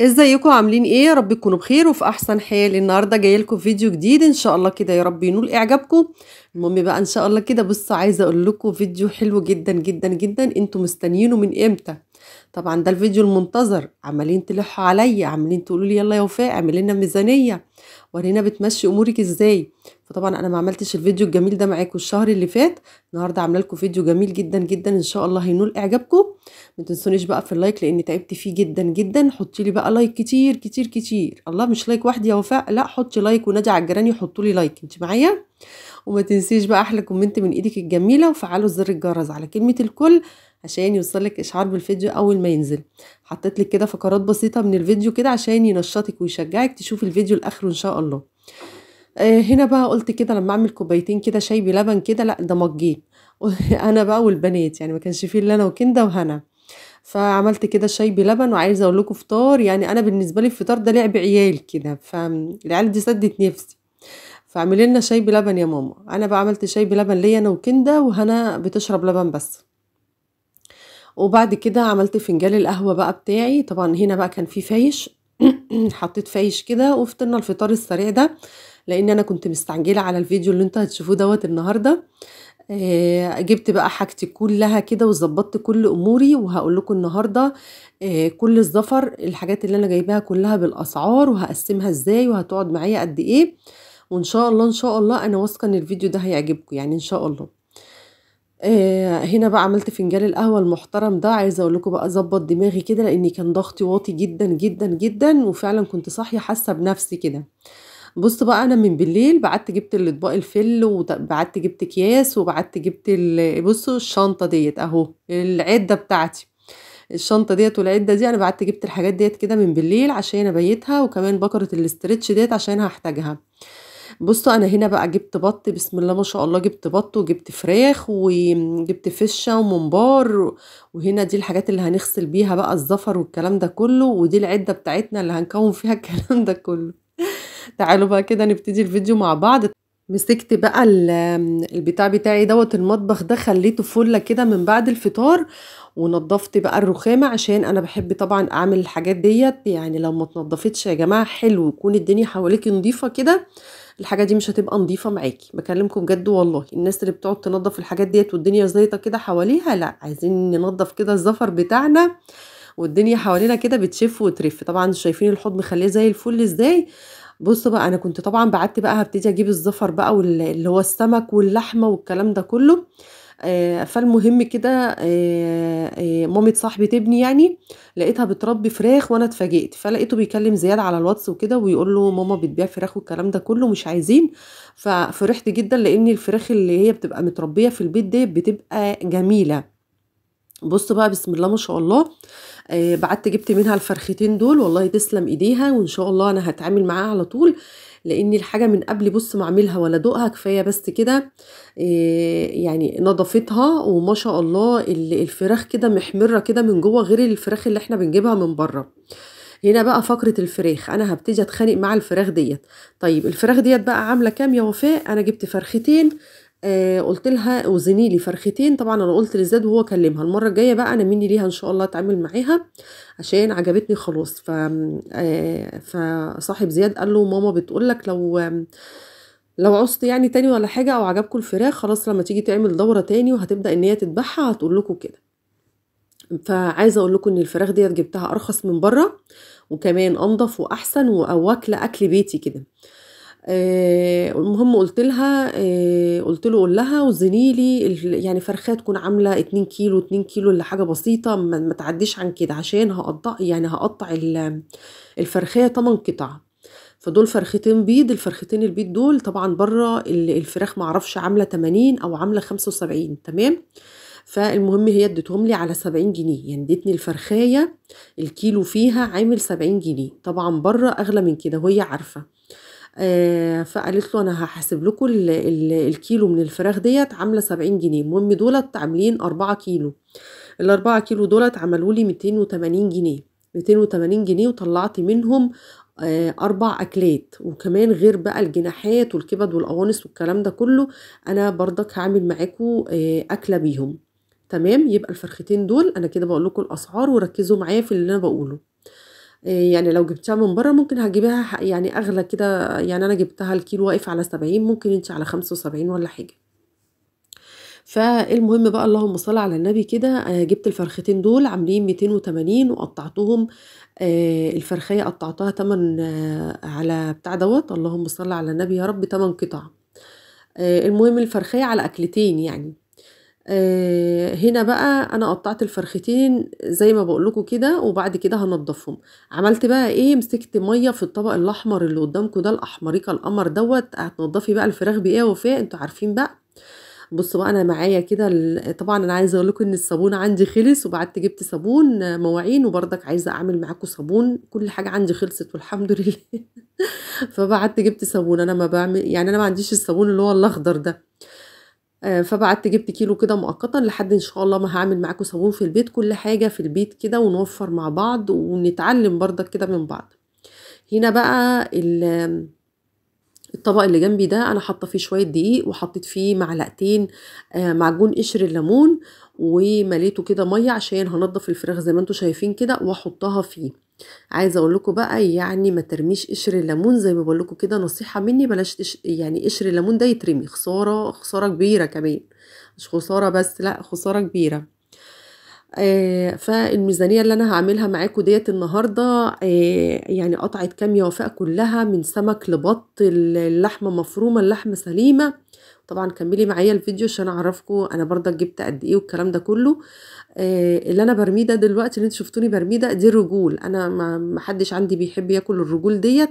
ازيكم عاملين ايه رب تكونوا بخير وفي احسن حال النهارده جايه لكم فيديو جديد ان شاء الله كده يا رب ينول اعجابكم المهم بقى ان شاء الله كده بصوا عايزه اقول لكم فيديو حلو جدا جدا جدا انتوا مستنيينه من امتى طبعا ده الفيديو المنتظر عمالين تلحوا عليا عمالين تقولوا لي يلا يا وفاء اعملي لنا ميزانيه ورينا بتمشي امورك ازاي فطبعا انا ما عملتش الفيديو الجميل ده معاكم الشهر اللي فات النهارده عامله لكم فيديو جميل جدا جدا ان شاء الله هينول اعجابكم ما تنسونيش بقى في اللايك لاني تعبت فيه جدا جدا حطي لي بقى لايك كتير كتير كتير الله مش لايك واحد يا وفاء لا حطي لايك ونادي على الجيران يحطوا لي لايك انت معايا وما تنسيش بقى احلى كومنت من ايدك الجميله وفعلوا زر الجرس على كلمه الكل عشان يوصلك اشعار بالفيديو اول ما ينزل حطيت لك كده فقرات بسيطه من الفيديو كده عشان ينشطك ويشجعك تشوف الفيديو لاخره ان شاء الله آه هنا بقى قلت كده لما اعمل كوبايتين كده شاي بلبن كده لا ده مجين انا بقى والبنات يعني ما كانش فيه الا انا وكندا وهنا فعملت كده شاي بلبن وعايزه اقول لكم فطار يعني انا بالنسبه لي الفطار ده لعب عيال كده فالعيال دي سدت نفسي فاعملي لنا شاي بلبن يا ماما انا بقى عملت شاي بلبن ليا انا وكندا وهنا بتشرب لبن بس وبعد كده عملت فنجان القهوة بقى بتاعي طبعا هنا بقى كان في فايش حطيت فايش كده وفطرنا الفطار السريع ده لان انا كنت مستعجله على الفيديو اللي انتوا هتشوفوه دوت النهارده آه، جبت بقى حاجتي كلها كده وظبطت كل اموري وهقول لكم النهارده آه، كل الزفر الحاجات اللي انا جايباها كلها بالاسعار وهقسمها ازاي وهتقعد معايا قد ايه وان شاء الله ان شاء الله انا واثقه ان الفيديو ده هيعجبكم يعني ان شاء الله آه، هنا بقى عملت فنجان القهوة المحترم ده، عايزة أقول لكم بقى ظبط دماغي كده لإن كان ضغطي واطي جدًا، جدًا، جدًا وفعلًا كنت صاحية حاسة بنَفْسي كده. بُص بقى أنا من بالليل بعدت جِبت الأطباق الفِل وبعدت جِبت أكياس وبعدت جِبت بُصّوا الشنطة ديت أهو، العِدّة بتاعتي. الشنطة ديت والعِدّة دي أنا بعدت جِبت الحاجات ديت كده من بالليل عشان أبيّتها وكمان بَكرة الاسترتش ديت عشان هحتاجها بصوا انا هنا بقى جبت بط بسم الله ما شاء الله جبت بط وجبت فراخ وجبت فشه وممبار وهنا دي الحاجات اللي هنغسل بيها بقى الزفر والكلام ده كله ودي العده بتاعتنا اللي هنكون فيها الكلام ده كله تعالوا بقى كده نبتدي الفيديو مع بعض مسكت بقى البتاع بتاعي دوت المطبخ ده خليته فله كده من بعد الفطار ونضفت بقى الرخامه عشان انا بحب طبعا اعمل الحاجات ديت يعني لو ما اتنضفتش يا جماعه حلو يكون الدنيا حواليكي نظيفه كده الحاجه دي مش هتبقى نظيفه معاكي بكلمكم بجد والله الناس اللي بتقعد تنظف الحاجات ديت والدنيا زيطه كده حواليها لا عايزين ننظف كده الزفر بتاعنا والدنيا حوالينا كده بتشف وترف طبعا شايفين الحوض مخليه زي الفل ازاي بصوا بقى انا كنت طبعا بعت بقى هبتدي اجيب الزفر بقى واللي هو السمك واللحمه والكلام ده كله آه، فالمهم كده آه، آه، مامة صاحبي تبني يعني لقيتها بتربي فراخ وانا اتفاجئت فلقيته بيكلم زياد على الواتس وكده ويقول له ماما بتبيع فراخ والكلام ده كله مش عايزين ففرحت جدا لان الفراخ اللي هي بتبقى متربيه في البيت دي بتبقى جميله بص بقى بسم الله ما شاء الله آه بعدت جبت منها الفرختين دول والله تسلم ايديها وان شاء الله انا هتعامل معاها على طول لان الحاجه من قبل بص ما اعملها ولا ادوقها كفايه بس كده آه يعني نظفتها وما شاء الله الفراخ كده محمره كده من جوه غير الفراخ اللي احنا بنجيبها من بره هنا بقى فقرة الفراخ أنا هبتدي أتخانق مع الفراخ ديت طيب الفراخ ديت بقى عاملة كام يا وفاء أنا جبت فرختين آه قلت لها وزني لي فرختين طبعا انا قلت للزاد وهو كلمها المره الجايه بقى انا مني ليها ان شاء الله اتعامل معاها عشان عجبتني خلاص ف آه فصاحب زياد قال له ماما بتقول لك لو لو عوزت يعني تاني ولا حاجه او عجبكم الفراخ خلاص لما تيجي تعمل دوره تاني وهتبدا ان هي تذبحها هتقول لكم كده فعايزه اقول لكم ان الفراخ ديت جبتها ارخص من بره وكمان انضف واحسن واكله اكل بيتي كده آه، المهم قلت لها آه، قلت له قول لها وزني لي يعني فرخه تكون عامله 2 كيلو 2 كيلو اللي حاجه بسيطه ما تعديش عن كده عشان هقطع يعني هقطع الفرخيه 8 قطع فدول فرختين بيض الفرختين البيض دول طبعا بره الفراخ ما اعرفش عامله 80 او عامله 75 تمام فالمهم هي اديتهم لي على 70 جنيه يعني ادتني الفرخايه الكيلو فيها عامل 70 جنيه طبعا بره اغلى من كده وهي عارفه آه، فقالت له انا هحسب لكم الكيلو من الفراخ ديت عامله 70 جنيه المهم دولت عاملين 4 كيلو الأربعة كيلو دولت عملوا لي 280 جنيه 280 جنيه وطلعت منهم آه، أربع أكلات وكمان غير بقى الجناحات والكبد والقوانص والكلام ده كله أنا برضك هعمل معاكم آه، أكلة بيهم تمام يبقى الفرختين دول أنا كده بقول لكم الأسعار وركزوا معايا في اللي أنا بقوله آه، يعني لو جبتها من بره ممكن هجيبها يعني اغلى كده يعني انا جبتها الكيلو واقف على سبعين ممكن انت على خمسة وسبعين ولا حاجه فالمهم بقى اللهم صل على النبي كده آه، جبت الفرختين دول عاملين 280 وقطعتهم آه، الفرخية قطعتها تمن على بتاع دوت اللهم صل على النبي يا رب تمن قطع المهم الفرخية على أكلتين يعني آه، هنا بقى انا قطعت الفرختين زي ما بقولكوا كده وبعد كده هنضفهم عملت بقى ايه مسكت ميه في الطبق الاحمر اللي قدامكم ده الاحمريكا القمر دوت هتنضفي بقى الفراخ بايه وفيه انتوا عارفين بقى بصوا بقى انا معايا كده طبعا انا عايزه اقول لكم ان الصابون عندي خلص وبعدت جبت صابون آه، مواعين وبرضك عايزه اعمل معاكم صابون كل حاجه عندي خلصت والحمد لله فبعدت جبت صابون انا ما بعمل يعني انا ما عنديش الصابون اللي هو الاخضر ده آه، فبعت جبت كيلو كده مؤقتا لحد ان شاء الله ما هعمل معاكم صابون في البيت كل حاجة في البيت كده ونوفر مع بعض ونتعلم برضك كده من بعض هنا بقى الطبق اللي جنبي ده انا حاطه فيه شويه دقيق وحطيت فيه معلقتين آه، معجون قشر الليمون ومليته كده ميه عشان هنضف الفراخ زي ما انتم شايفين كده واحطها فيه عايز اقول لكم بقى يعني ما ترميش قشر الليمون زي ما بقول لكم كده نصيحه مني بلاش يعني قشر الليمون ده يترمي خساره خساره كبيره كمان مش خساره بس لا خساره كبيره آه فالميزانيه اللي انا هعملها معاكم ديت النهارده آه يعني قطعه كام يا وفاء كلها من سمك لبط اللحمه مفرومه اللحمه سليمه طبعا كملي معايا الفيديو عشان اعرفكم انا برضك جبت قد ايه والكلام ده كله آه اللي انا برميه ده دلوقتي اللي انتوا شفتوني برميه ده دي الرجول انا ما حدش عندي بيحب ياكل الرجول ديت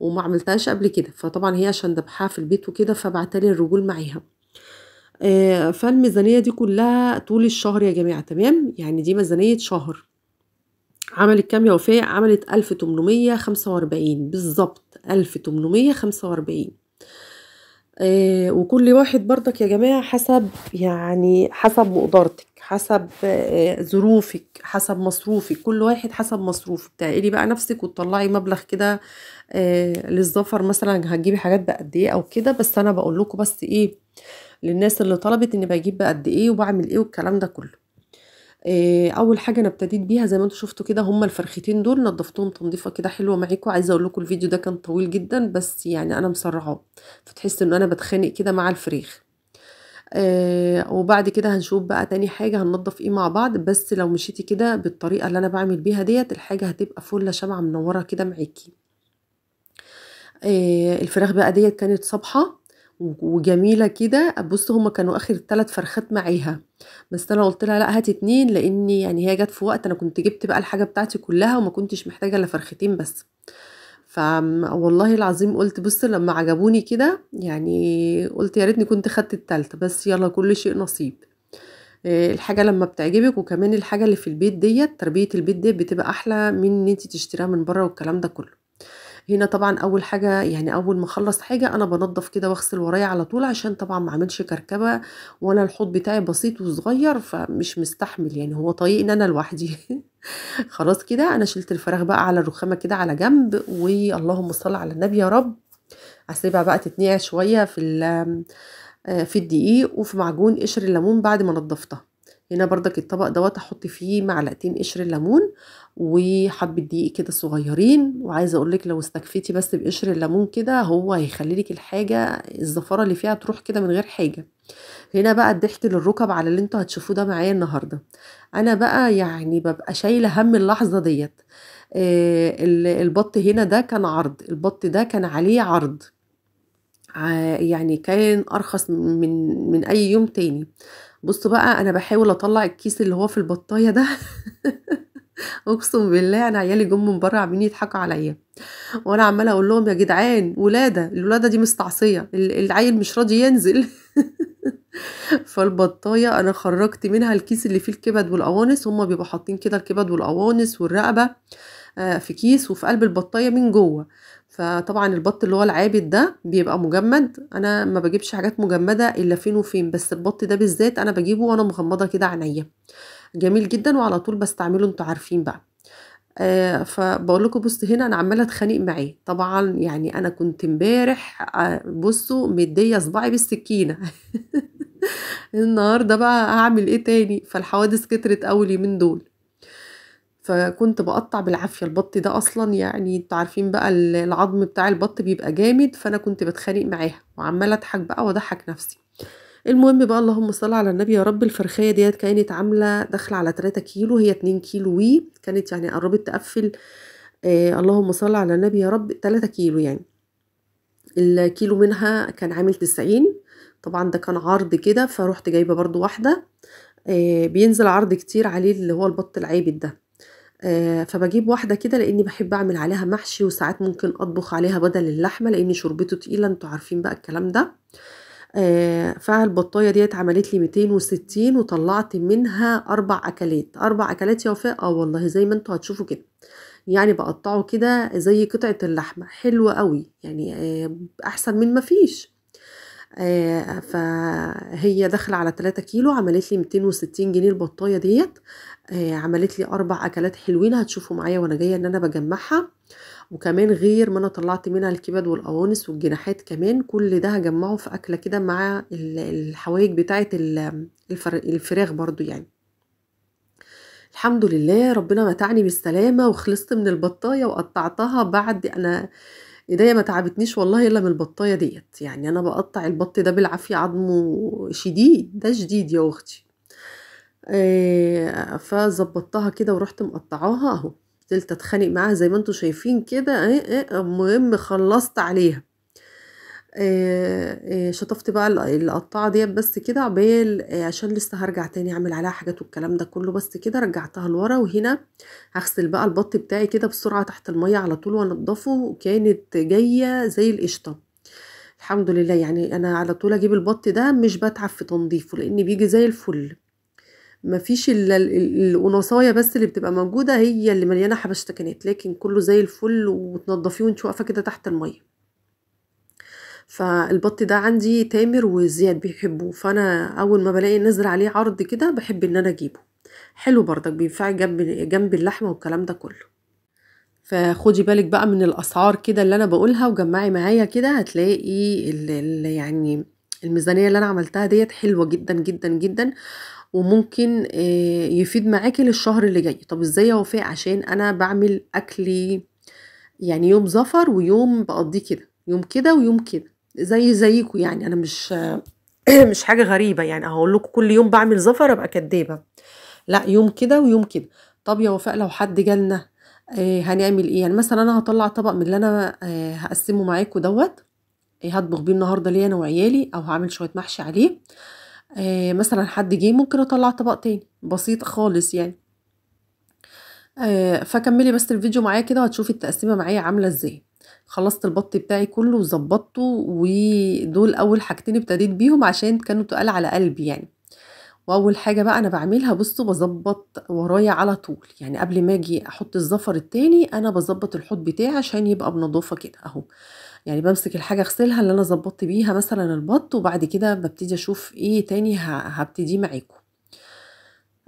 وما عملتهاش قبل كده فطبعا هي عشان دبحها في البيت وكده فبعتلي الرجول معاها آه فالميزانية دي كلها طول الشهر يا جماعة تمام يعني دي ميزانية شهر عملت كام يا وفاء عملت 1845 بالظبط 1845 آه، وكل واحد برضك يا جماعة حسب يعني حسب مقدرتك حسب آه، ظروفك حسب مصروفك كل واحد حسب مصروف تعقلي بقى نفسك وتطلعي مبلغ كده آه، للظفر مثلا هتجيبي حاجات بقد ايه او كده بس انا بقول لكم بس ايه للناس اللي طلبت اني بجيب بقد ايه وبعمل ايه والكلام ده كله آه، اول حاجه انا ابتديت بيها زي ما انتم شفتوا كده هما الفرختين دول نضفتهم تنظيفه كده حلوه معاكم عايزه اقول لكم الفيديو ده كان طويل جدا بس يعني انا مسرعاه فتحس ان انا بتخانق كده مع الفريخ آه وبعد كده هنشوف بقى تاني حاجة هننضف ايه مع بعض بس لو مشيتي كده بالطريقة اللي انا بعمل بيها ديت الحاجة هتبقى فلة شمعة منورة كده معاكي آه الفراخ بقى ديت كانت صبحة وجميله كده بص هما كانوا اخر ثلاث فرخات معاها بس انا قلت لها لا هات اتنين لان يعني هي جت في وقت انا كنت جبت بقى الحاجه بتاعتي كلها وما كنتش محتاجه الا فرختين بس ف والله العظيم قلت بص لما عجبوني كده يعني قلت يا ريتني كنت خدت التالتة بس يلا كل شيء نصيب الحاجة لما بتعجبك وكمان الحاجة اللي في البيت ديت تربية البيت ديت بتبقى أحلى من إن أنت تشتريها من بره والكلام ده كله هنا طبعا اول حاجه يعني اول ما اخلص حاجه انا بنضف كده واغسل ورايا على طول عشان طبعا ما اعملش كركبه وانا الحوض بتاعي بسيط وصغير فمش مستحمل يعني هو طايقني انا لوحدي خلاص كده انا شلت الفراخ بقى على الرخامه كده على جنب واللهم صل على النبي يا رب هسيبها بقى تتنقع شويه في آه، في الدقيق وفي معجون قشر الليمون بعد ما نضفتها هنا بردك الطبق دوت هحط فيه معلقتين قشر الليمون وحبه دقيق كده صغيرين وعايزه اقول لك لو استكفيتي بس بقشر الليمون كده هو هيخلي لك الحاجه الزفاره اللي فيها تروح كده من غير حاجه هنا بقى الضحك للركب على اللي انتوا هتشوفوه ده معايا النهارده انا بقى يعني ببقى شايله هم اللحظه ديت آه البط هنا ده كان عرض البط ده كان عليه عرض يعني كان ارخص من من اي يوم تاني بصوا بقى انا بحاول اطلع الكيس اللي هو في البطايه ده اقسم بالله انا عيالي جم من بره عاملين يضحكوا عليا وانا عماله اقول لهم يا جدعان ولاده الولاده دي مستعصيه العيل مش راضي ينزل فالبطايه انا خرجت منها الكيس اللي فيه الكبد والقوانص هما بيبقوا حاطين كده الكبد والقوانص والرقبه آه، في كيس وفي قلب البطايه من جوه فطبعا البط اللي هو العابد ده بيبقى مجمد انا ما بجيبش حاجات مجمده الا فين وفين بس البط ده بالذات انا بجيبه وانا مغمضه كده عينيا جميل جدا وعلى طول بستعمله انتوا عارفين بقى آه فبقول لكم بص هنا انا عماله اتخانق معاه طبعا يعني انا كنت امبارح آه، بصوا مديه صباعي بالسكينه النهارده بقى هعمل ايه تاني فالحوادث كترت اول يومين دول فكنت بقطع بالعافية البط ده أصلا يعني انتوا عارفين بقى العظم بتاع البط بيبقى جامد فأنا كنت بتخانق معاها وعمالة أضحك بقى وأضحك نفسي المهم بقى اللهم صل على النبي يا رب الفرخية ديت كانت عاملة داخلة على 3 كيلو هي 2 كيلو وي كانت يعني قربت تقفل آه اللهم صل على النبي يا رب 3 كيلو يعني الكيلو منها كان عامل 90 طبعا ده كان عرض كده فروحت جايبة برضو واحدة آه بينزل عرض كتير عليه اللي هو البط العابد ده آه، فبجيب واحدة كده لأني بحب أعمل عليها محشي وساعات ممكن أطبخ عليها بدل اللحمة لأن شوربته تقيلة انتوا عارفين بقى الكلام ده آه، فالبطاية ديت عملت لي 260 وطلعت منها أربع أكلات أربع أكلات يا وفاء اه والله زي ما انتوا هتشوفوا كده يعني بقطعه كده زي قطعة اللحمة حلوة قوي يعني آه، أحسن من مفيش آه، فهي دخل على 3 كيلو عملت لي 260 جنيه البطايه ديت آه، عملت لي اربع اكلات حلوين هتشوفوا معايا وانا جايه ان انا بجمعها وكمان غير ما انا طلعت منها الكبد والقوانص والجناحات كمان كل ده هجمعه في اكله كده مع الحوايج بتاعه الفراخ برضو يعني الحمد لله ربنا متعني بالسلامه وخلصت من البطايه وقطعتها بعد انا ايديا ما تعبتنيش والله الا من البطايه ديت يعني انا بقطع البط ده بالعافيه عظمه شديد ده شديد يا اختي إيه فظبطتها كده ورحت مقطعاها اهو فضلت اتخانق معاها زي ما انتم شايفين كده ايه ايه المهم خلصت عليها آه، آه، شطفت بقى القطاعة ديت بس كده عقبال آه، عشان لسه هرجع تاني اعمل عليها حاجات والكلام ده كله بس كده رجعتها لورا وهنا هغسل بقى البط بتاعي كده بسرعة تحت المية على طول وانضفه وكانت جاية زي القشطة الحمد لله يعني انا على طول اجيب البط ده مش بتعب في تنظيفه لان بيجي زي الفل مفيش الا القناصايه بس اللي بتبقى موجوده هي اللي مليانه حبشتكنات لكن كله زي الفل وتنضفيه وانت واقفه كده تحت الميه فالبط ده عندي تامر وزياد بيحبوه فانا اول ما بلاقي نزل عليه عرض كده بحب ان انا اجيبه حلو بردك بينفع جنب جنب اللحمه والكلام ده كله فخدي بالك بقى من الاسعار كده اللي انا بقولها وجمعي معايا كده هتلاقي اللي يعني الميزانيه اللي انا عملتها ديت حلوه جدا جدا جدا وممكن آه، يفيد معاكي للشهر اللي جاي طب ازاي يا وفاء عشان انا بعمل اكلي يعني يوم زفر ويوم بقضيه كده يوم كده ويوم كده زي زيكم يعني انا مش مش حاجه غريبه يعني هقول لكم كل يوم بعمل زفر ابقى كدابه لا يوم كده ويوم كده طب يا وفاء لو حد جالنا آه، هنعمل ايه يعني مثلا انا هطلع طبق من اللي انا آه، هقسمه معاكم دوت آه، هطبخ بيه النهارده ليا انا وعيالي او هعمل شويه محشي عليه مثلا حد جه ممكن اطلع طبق تاني بسيط خالص يعني فكملي بس الفيديو معايا كده وهتشوفي التقسيمه معايا عامله ازاي خلصت البط بتاعي كله وظبطته ودول اول حاجتين ابتديت بيهم عشان كانوا تقال على قلبي يعني واول حاجه بقى انا بعملها بصوا بظبط ورايا على طول يعني قبل ما اجي احط الزفر التاني انا بظبط الحوض بتاعي عشان يبقى بنضافه كده اهو يعني بمسك الحاجه اغسلها اللي انا ظبطت بيها مثلا البط وبعد كده ببتدي اشوف ايه تاني هبتديه معاكم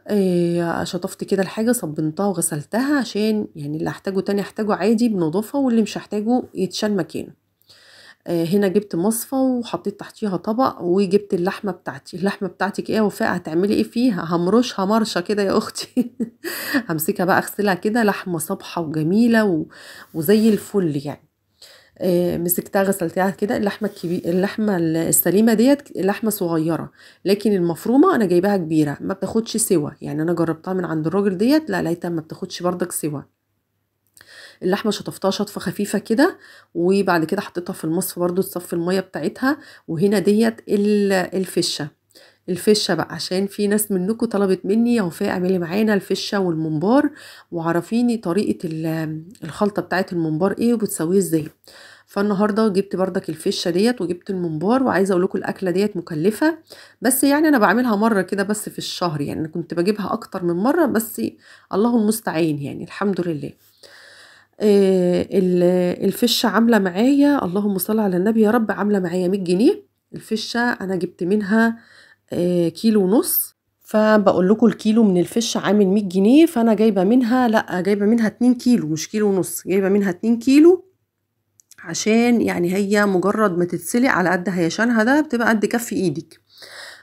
آه، شطفت كده الحاجة صبنتها وغسلتها عشان يعني اللي احتاجه تاني احتاجه عادي بنضافة واللي مش هحتاجه يتشال مكانه. آه، هنا جبت مصفى وحطيت تحتيها طبق وجبت اللحمة بتاعتي، اللحمة بتاعتك إيه يا وفاء هتعملي إيه فيها؟ همرشها مَرشة كده يا أختي همسكها بقى أغسلها كده لحمة صابحة وجميلة وزي الفل يعني. آه، مسكتها غسلتها كده اللحمه الكبيره اللحمه السليمه ديت لحمه صغيره لكن المفرومه انا جايباها كبيره ما بتاخدش سوا يعني انا جربتها من عند الراجل ديت لا لقيتها ما بتاخدش بردك سوا اللحمه شطفتها شطفه خفيفه كده وبعد كده حطيتها في المصفى برده تصفي الميه بتاعتها وهنا ديت الفشه الفشه بقى عشان في ناس منكم طلبت مني يا وفاء اعملي معانا الفشه والممبار وعرفيني طريقه الخلطه بتاعه الممبار ايه وبتسويه ازاي فالنهارده جبت بردك الفشه ديت وجبت الممبار وعايزه اقول لكم الاكله ديت مكلفه بس يعني انا بعملها مره كده بس في الشهر يعني كنت بجيبها اكتر من مره بس الله المستعان يعني الحمد لله آه الفشه عامله معايا اللهم صل على النبي يا رب عامله معايا 100 جنيه الفشه انا جبت منها آه، كيلو ونص فبقول لكم الكيلو من الفش عامل 100 جنيه فانا جايبه منها لا جايبه منها 2 كيلو مش كيلو ونص جايبه منها 2 كيلو عشان يعني هي مجرد ما تتسلق على قد هيشانها ده بتبقى قد كف ايدك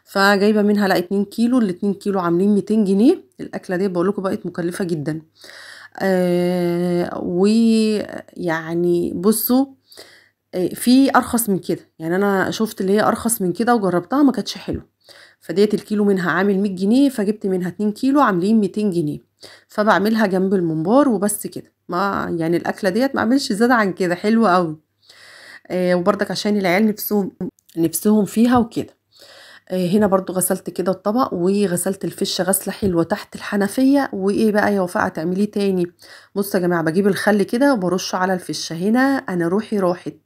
فجايبه منها لا 2 كيلو ال 2 كيلو عاملين 200 جنيه الاكله دي بقول لكم بقت مكلفه جدا آه ويعني بصوا آه في ارخص من كده يعني انا شفت اللي هي ارخص من كده وجربتها ما كانتش حلوه فديت الكيلو منها عامل 100 جنيه فجبت منها 2 كيلو عاملين 200 جنيه فبعملها جنب الممبار وبس كده ما يعني الاكله ديت ما اعملش زياده عن كده حلوه قوي آه وبرضك عشان العيال نفسهم نفسهم فيها وكده آه هنا برضو غسلت كده الطبق وغسلت الفش غسله حلوه تحت الحنفيه وايه بقى يا وفاء هتعمليه تاني بصوا يا جماعه بجيب الخل كده وبرشه على الفشه هنا انا روحي راحت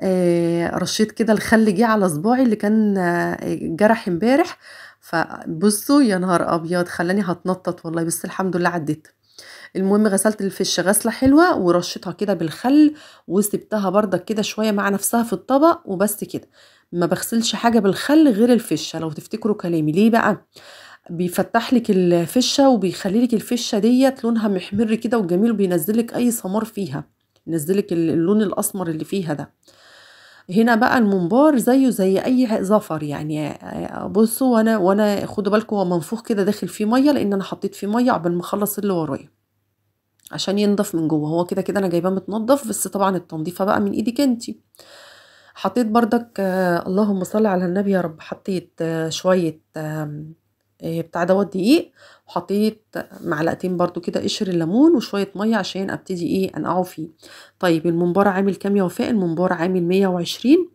آه، رشيت كده الخل جه على صباعي اللي كان آه، جرح امبارح فبصوا يا نهار ابيض خلاني هتنطط والله بس الحمد لله عديت المهم غسلت الفش غسله حلوه ورشيتها كده بالخل وسبتها بردك كده شويه مع نفسها في الطبق وبس كده ما بغسلش حاجه بالخل غير الفشه لو تفتكروا كلامي ليه بقى بيفتح لك الفشه وبيخلي لك الفشه ديت لونها محمر كده وجميل وبينزل لك اي سمار فيها ينزلك اللون الاسمر اللي فيها ده هنا بقى المنبار زيه زي اي زفر يعني بصوا وانا وانا خدوا بالكم هو منفوخ كده داخل فيه ميه لان انا حطيت فيه ميه قبل ما اخلص اللي ورايا عشان ينضف من جوه هو كده كده انا جايباه متنضف بس طبعا التنظيفه بقى من ايدك انتي حطيت بردك آه، اللهم صل على النبي يا رب حطيت آه، شويه آه، بتاع دوت دقيق وحطيت معلقتين برضو كده قشر الليمون وشويه ميه عشان ابتدي ايه انقعه فيه طيب الممبار عامل كام يا وفاء الممبار عامل 120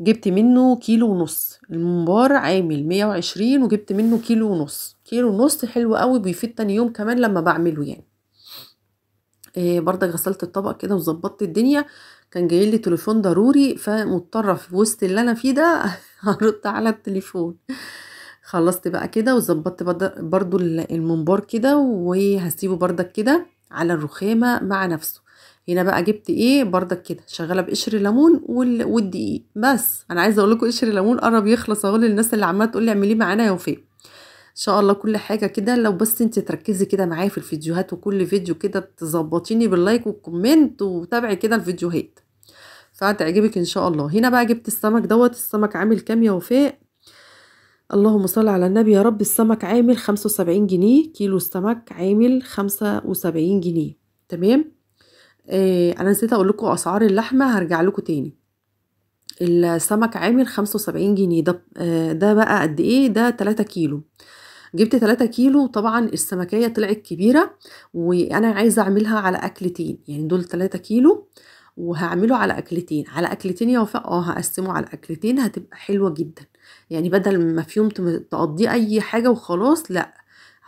جبت منه كيلو ونص الممبار عامل 120 وجبت منه كيلو ونص كيلو ونص حلو قوي بيفيد تاني يوم كمان لما بعمله يعني إيه برضه غسلت الطبق كده وظبطت الدنيا كان جايلي تليفون ضروري فمضطره في وسط اللي انا فيه ده هرد على التليفون خلصت بقى كده وظبطت برضو الممبار كده وهسيبه بردك كده على الرخامه مع نفسه هنا بقى جبت ايه بردك كده شغاله بقشر ليمون والدقيق بس انا عايزه اقول لكم قشر الليمون قرب يخلص اهو للناس اللي عماله تقول لي اعمليه معانا يا وفاء ان شاء الله كل حاجه كده لو بس انت تركزي كده معايا في الفيديوهات وكل فيديو كده تظبطيني باللايك والكومنت وتابعي كده الفيديوهات فهتعجبك ان شاء الله هنا بقى جبت السمك دوت السمك عامل كام يا وفاء اللهم صل على النبي يا رب السمك عامل خمسة وسبعين جنيه كيلو السمك عامل خمسة وسبعين جنيه تمام آه انا نسيت اقول لكم اسعار اللحمه هرجع لكم تاني السمك عامل خمسة وسبعين جنيه ده آه ده بقى قد ايه ده تلاتة كيلو جبت تلاتة كيلو طبعا السمكية طلعت كبيرة وأنا عايزة أعملها على أكلتين يعني دول تلاتة كيلو آه وهعمله على اكلتين على اكلتين يا وفاء اه هقسمه على اكلتين هتبقى حلوه جدا يعني بدل ما في يوم تقضيه اي حاجه وخلاص لا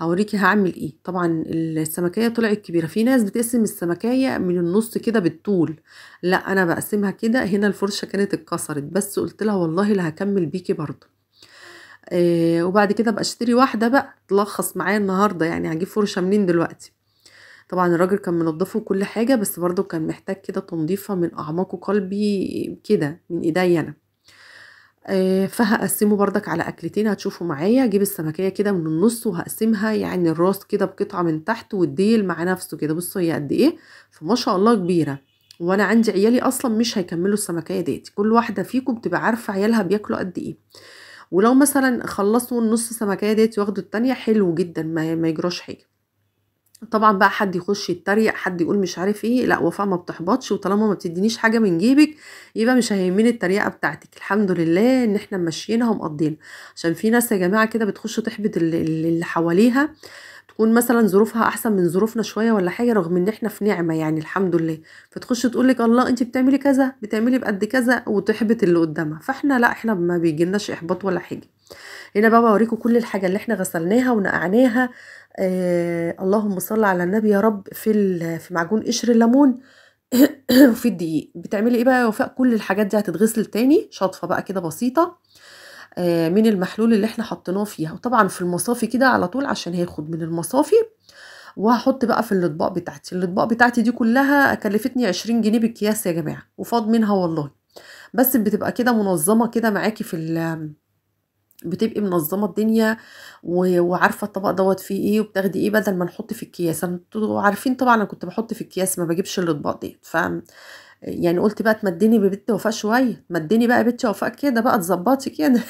هوريكي هعمل ايه طبعا السمكيه طلعت كبيره في ناس بتقسم السمكيه من النص كده بالطول لا انا بقسمها كده هنا الفرشه كانت اتكسرت بس قلت لها والله لا هكمل بيكي برضه آه وبعد كده بقى اشتري واحده بقى تلخص معايا النهارده يعني هجيب فرشه منين دلوقتي طبعا الراجل كان منضفه وكل حاجة بس برضه كان محتاج كده تنظيفة من أعماق قلبي كده من إيديا أنا آه، فهقسمه بردك على أكلتين هتشوفوا معايا أجيب السمكية كده من النص وهقسمها يعني الراس كده بقطعة من تحت والديل مع نفسه كده بصوا هي قد إيه فما شاء الله كبيرة وأنا عندي عيالي أصلا مش هيكملوا السمكية ديت كل واحدة فيكم بتبقى عارفة عيالها بياكلوا قد إيه ولو مثلا خلصوا النص سمكية ديت واخدوا التانية حلو جدا ما, ما يجراش حاجة طبعا بقى حد يخش يتريق حد يقول مش عارف ايه لا وفاء ما بتحبطش وطالما ما بتدينيش حاجه من جيبك يبقى مش هيهمني التريقه بتاعتك الحمد لله ان احنا ماشيينها ومقضينا عشان في ناس يا جماعه كده بتخش تحبط اللي حواليها تكون مثلا ظروفها احسن من ظروفنا شويه ولا حاجه رغم ان احنا في نعمه يعني الحمد لله فتخش تقول لك الله انت بتعملي كذا بتعملي بقد كذا وتحبط اللي قدامها فاحنا لا احنا ما بيجيلناش احباط ولا حاجه هنا بقى بوريكم كل الحاجه اللي احنا غسلناها ونقعناها آه اللهم صل على النبي يا رب في في معجون قشر الليمون وفي الدقيق بتعملي ايه بقى يا وفاء كل الحاجات دي هتتغسل تاني شطفه بقى كده بسيطه آه من المحلول اللي احنا حطيناه فيها وطبعا في المصافي كده على طول عشان هاخد من المصافي وهحط بقى في الاطباق بتاعتي الاطباق بتاعتي دي كلها كلفتني 20 جنيه بالكياس يا جماعه وفاض منها والله بس بتبقى كده منظمه كده معاكي في بتبقي منظمه الدنيا وعارفه الطبق دوت فيه ايه وبتاخدي ايه بدل ما نحط في الكياس انتوا عارفين طبعا انا كنت بحط في الكياس ما بجيبش الاطباق ديت ف يعني قلت بقى تمدني ببت وفاء شويه تمدني بقى بت وفاء كده بقى تظبطي كده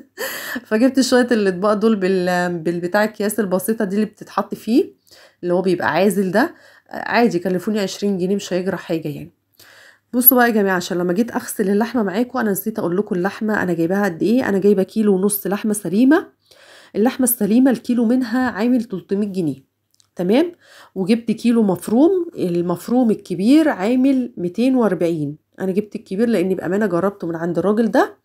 فجبت شويه الاطباق دول بال بالبتاع الكياس البسيطه دي اللي بتتحط فيه اللي هو بيبقى عازل ده عادي كلفوني عشرين جنيه مش هيجرى حاجه يعني بصوا بقى يا جماعه عشان لما جيت اغسل اللحمه معاكم انا نسيت اقول لكم اللحمه انا جايباها قد ايه انا جايبه كيلو ونص لحمه سليمه اللحمه السليمه الكيلو منها عامل 300 جنيه تمام وجبت كيلو مفروم المفروم الكبير عامل 240 انا جبت الكبير لاني بامانه جربته من عند الراجل ده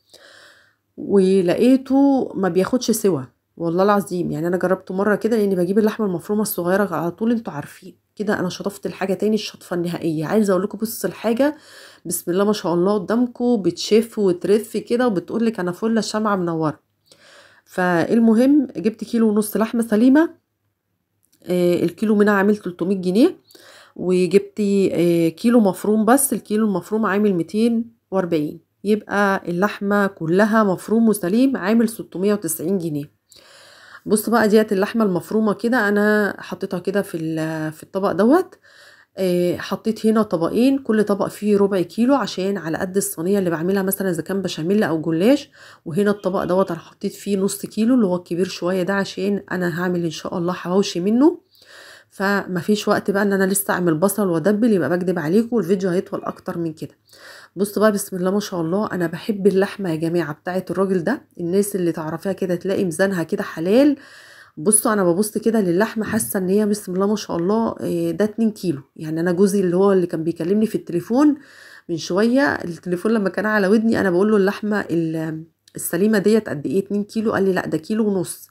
ولقيته ما بياخدش سوا والله العظيم يعني انا جربته مره كده لاني بجيب اللحمه المفرومه الصغيره على طول انتوا عارفين كده انا شطفت الحاجه تاني الشطفه النهائيه عايزه اقول لكم بص الحاجه بسم الله ما شاء الله قدامكم بتشف وترف كده وبتقول لك انا فله شمعه منوره فالمهم جبت كيلو ونص لحمه سليمه آه الكيلو منها عامل 300 جنيه وجبت آه كيلو مفروم بس الكيلو المفروم عامل 240 يبقى اللحمه كلها مفروم وسليم عامل 690 جنيه بص بقى ديت اللحمه المفرومه كده انا حطيتها كده في في الطبق دوت حطيت هنا طبقين كل طبق فيه ربع كيلو عشان على قد الصينيه اللي بعملها مثلا اذا كان بشاميل او جلاش وهنا الطبق دوت انا حطيت فيه نص كيلو اللي هو الكبير شويه ده عشان انا هعمل ان شاء الله حواوشي منه فيش وقت بقى ان انا لسه اعمل بصل وادبل يبقى بكدب عليكم والفيديو هيطول اكتر من كده بصوا بقى بسم الله ما شاء الله انا بحب اللحمه يا جماعه بتاعه الراجل ده الناس اللي تعرفيها كده تلاقي ميزانها كده حلال بصوا انا ببص كده للحمه حاسه ان هي بسم الله ما شاء الله آه، ده 2 كيلو يعني انا جوزي اللي هو اللي كان بيكلمني في التليفون من شويه التليفون لما كان على ودني انا بقول له اللحمه السليمه ديت قد ايه 2 كيلو قال لي لا ده كيلو ونص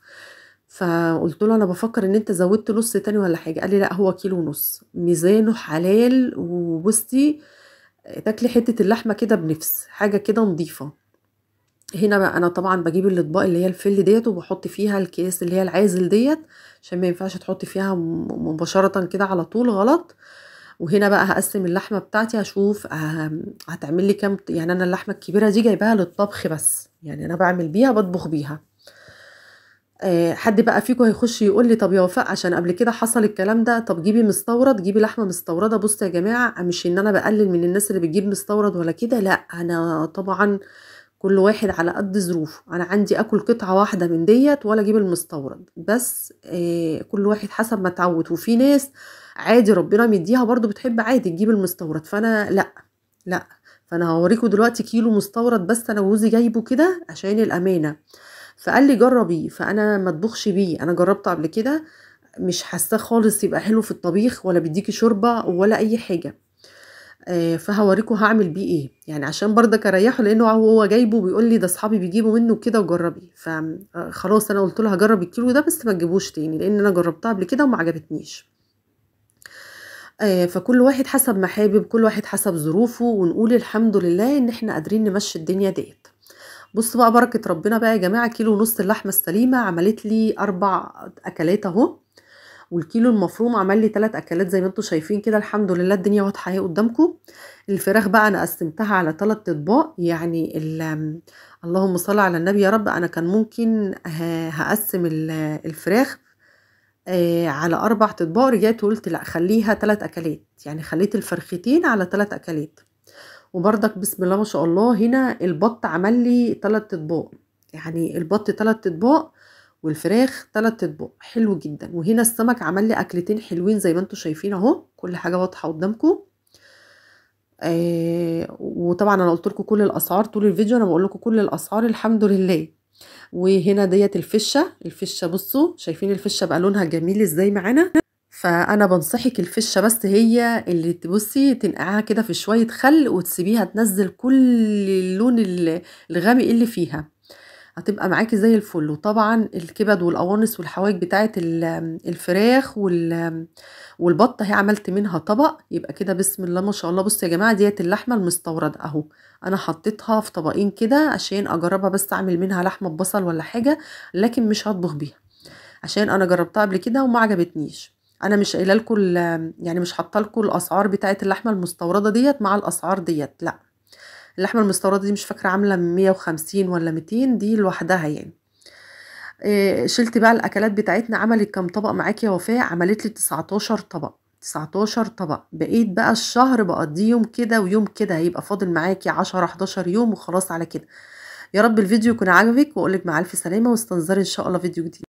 فقلت له انا بفكر ان انت زودت نص تاني ولا حاجه قال لي لا هو كيلو ونص ميزانه حلال وبصي تاكلي حتة اللحمة كده بنفس حاجة كده نضيفة هنا بقى انا طبعا بجيب الاطباق اللي هي الفل ديت وبحط فيها الكيس اللي هي العازل ديت عشان ما ينفعش تحطي فيها مباشرة كده على طول غلط وهنا بقى هقسم اللحمه بتاعتي هشوف آه، هتعمل لي كام يعني انا اللحمه الكبيره دي جايباها للطبخ بس يعني انا بعمل بيها بطبخ بيها آه، حد بقى فيكم هيخش يقول لي طب يا وفاء عشان قبل كده حصل الكلام ده طب جيبي مستورد جيبي لحمه مستورده بصوا يا جماعه مش ان انا بقلل من الناس اللي بتجيب مستورد ولا كده لا انا طبعا كل واحد على قد ظروفه انا عندي اكل قطعه واحده من ديت ولا اجيب المستورد بس آه، كل واحد حسب ما اتعود وفي ناس عادي ربنا مديها برضو بتحب عادي تجيب المستورد فانا لا لا فانا هوريكم دلوقتي كيلو مستورد بس انا وجوزي جايبه كده عشان الامانه فقال لي جربي فانا ما اطبخش بيه انا جربته قبل كده مش حاساه خالص يبقى حلو في الطبيخ ولا بيديكي شوربه ولا اي حاجه آه، فهوريكم هعمل بيه ايه يعني عشان برضك اريحه لانه هو جايبه بيقول لي ده اصحابي بيجيبوا منه كده وجربي فخلاص آه، انا قلت له هجرب الكيلو ده بس ما تجيبوش تاني لان انا جربتها قبل كده وما عجبتنيش آه، فكل واحد حسب محابب كل واحد حسب ظروفه ونقول الحمد لله ان احنا قادرين نمشي الدنيا ديت بصوا بقى بركه ربنا بقى يا جماعه كيلو ونص اللحمه السليمه عملت لي اربع اكلات اهو والكيلو المفروم عمل لي ثلاث اكلات زي ما انتم شايفين كده الحمد لله الدنيا واضحه اهي قدامكم الفراخ بقى انا قسمتها على ثلاث اطباق يعني اللهم صل على النبي يا رب انا كان ممكن هقسم الفراخ آه، على اربع اطباق رجعت وقلت لا خليها ثلاث اكلات يعني خليت الفرختين على ثلاث اكلات وبرضك بسم الله ما شاء الله هنا البط عمل لي ثلاث اطباق يعني البط ثلاث اطباق والفراخ ثلاث اطباق حلو جدا وهنا السمك عمل لي اكلتين حلوين زي ما انتم شايفين اهو كل حاجه واضحه قدامكم آه وطبعا انا قلت لكم كل الاسعار طول الفيديو انا بقول لكم كل الاسعار الحمد لله وهنا ديت الفشه الفشه بصوا شايفين الفشه بقى لونها جميل ازاي معانا فأنا بنصحِك الفشة بس هي اللي تبُصّي تنقعها كده في شوية خل وتسيبيها تنزّل كل اللون الغامق اللي فيها، هتبقى معاكي زي الفل، وطبعًا الكبد والقوانص والحوايج بتاعة الفراخ وال والبط أهي عملت منها طبق، يبقى كده بسم الله ما شاء الله، بُصّوا يا جماعة ديت اللحمة المستوردة أهو، أنا حطيتها في طبقين كده عشان أجرّبها بس أعمل منها لحمة ببصل ولا حاجة، لكن مش هطبخ بيها، عشان أنا جرّبتها قبل كده وما عجبتنيش. انا مش قايله لكم يعني مش حاطه لكم الاسعار بتاعه اللحمه المستورده ديت مع الاسعار ديت لا اللحمه المستورده دي مش فاكره عامله 150 ولا 200 دي لوحدها يعني إيه شلت بقى الاكلات بتاعتنا عملت كام طبق معاكي يا وفاء عملت لي 19 طبق 19 طبق بقيت بقى الشهر بقضيه يوم كده ويوم كده هيبقى فاضل معاكي 10 11 يوم وخلاص على كده يا رب الفيديو يكون عاجبك واقولك مع الف سلامه واستنظري ان شاء الله فيديو جديد